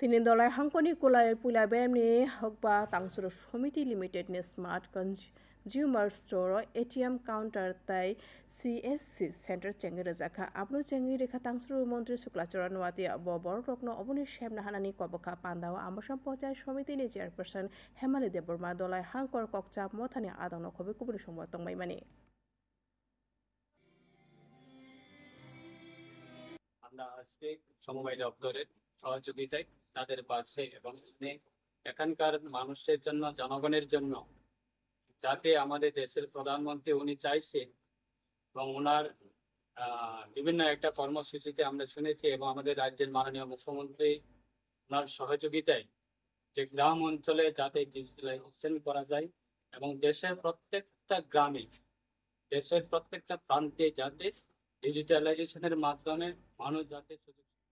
তিনি দলাই হাংকনি কোলায় পুলা বেমনি হকবা তাংসুর সমিতি লিমিটেড নে smart consumer store ATM counter তাই সিএসসি সেন্টার চেঙ্গি রেজাখা আপনু চেঙ্গি রেখা তাংসুর মন্ত্রী শুক্লাচরণ ওয়াতি বর রত্ন অবনী শ্যামনা নাহানানি কবকা পান্দাও আমসাম পঞ্চায়েত সমিতি নে চেয়ারপারসন হেমালি দেববর্মা দলাই হাংকর ককচাপ মথানি আদান খবে কুবুনি সম্বর তংমাইমানি আমরা আজকে সমবায় দপ্তরের সহযোগিতায় তাদের পাশে এবং এখানকার মানুষের জন্য জনগণের জন্য যাতে আমাদের দেশের প্রধানমন্ত্রী উনি চাইছেন এবং ওনার বিভিন্ন একটা কর্মসূচিতে আমরা শুনেছি এবং আমাদের রাজ্যের মাননীয় মুখ্যমন্ত্রী ওনার সহযোগিতায় যে গ্রাম অঞ্চলে যাতে ডিজিটালাইজেশন করা যায় এবং দেশের প্রত্যেকটা গ্রামে দেশের প্রত্যেকটা প্রান্তে যাতে ডিজিটালাইজেশনের মাধ্যমে মানুষ যাতে সুযোগ